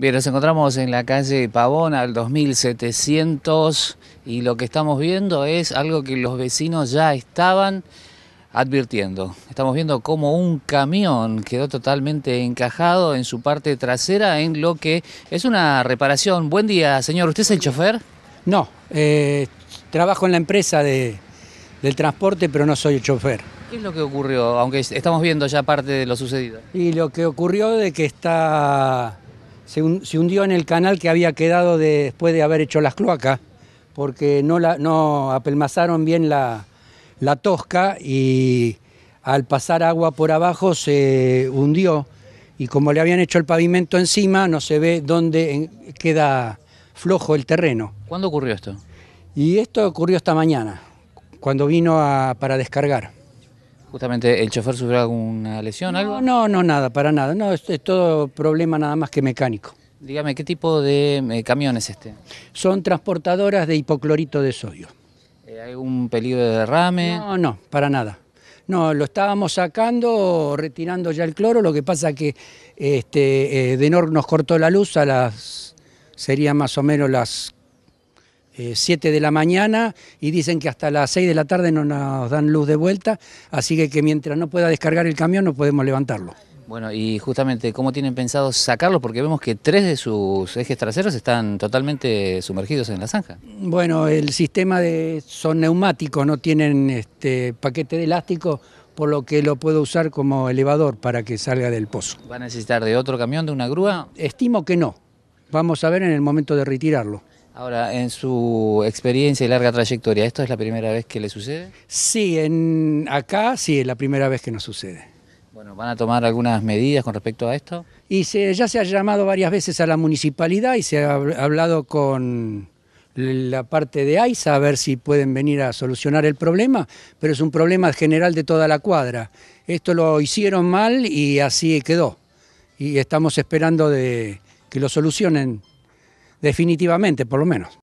Bien, nos encontramos en la calle Pavón al 2700 y lo que estamos viendo es algo que los vecinos ya estaban advirtiendo. Estamos viendo cómo un camión quedó totalmente encajado en su parte trasera en lo que es una reparación. Buen día, señor. ¿Usted es el chofer? No, eh, trabajo en la empresa de, del transporte, pero no soy el chofer. ¿Qué es lo que ocurrió? Aunque estamos viendo ya parte de lo sucedido. Y lo que ocurrió de que está se, hundió en el canal que había quedado después de haber hecho las cloacas, porque no, la, no apelmazaron bien la, tosca y al pasar agua por abajo se hundió y como le habían hecho el pavimento encima no se ve dónde queda flojo el terreno. ¿Cuándo ocurrió esto? Y esto ocurrió esta mañana, cuando vino para descargar. Justamente, ¿el chofer sufrió alguna lesión, no, algo? No, no, nada, para nada. No, es, todo problema nada más que mecánico. Dígame, ¿qué tipo de camiones eh, camión es este? Son transportadoras de hipoclorito de sodio. Eh, ¿Hay ¿Algún peligro de derrame? No, no, para nada. No, lo estábamos sacando, retirando ya el cloro, lo que pasa que este, eh, Denor nos cortó la luz a las, sería más o menos las 7 eh, de la mañana y dicen que hasta las 6 de la tarde no nos dan luz de vuelta, así que, que mientras no pueda descargar el camión no podemos levantarlo. Bueno, y justamente, ¿cómo tienen pensado sacarlo? Porque vemos que tres de sus ejes traseros están totalmente sumergidos en la zanja. Bueno, el sistema de, son neumáticos, no tienen este, paquete de elástico, por lo que lo puedo usar como elevador para que salga del pozo. ¿Va a necesitar de otro camión, de una grúa? Estimo que no. Vamos a ver en el momento de retirarlo. Ahora, en su experiencia y larga trayectoria, ¿esto es la primera vez que le sucede? Sí, en, acá sí es la primera vez que nos sucede. Bueno, ¿van a tomar algunas medidas con respecto a esto? Y ya se ha llamado varias veces a la municipalidad y se ha hablado con la parte de AISA a ver si pueden venir a solucionar el problema, pero es un problema general de toda la cuadra. Esto lo hicieron mal y así quedó. Y estamos esperando de que lo solucionen definitivamente por lo menos.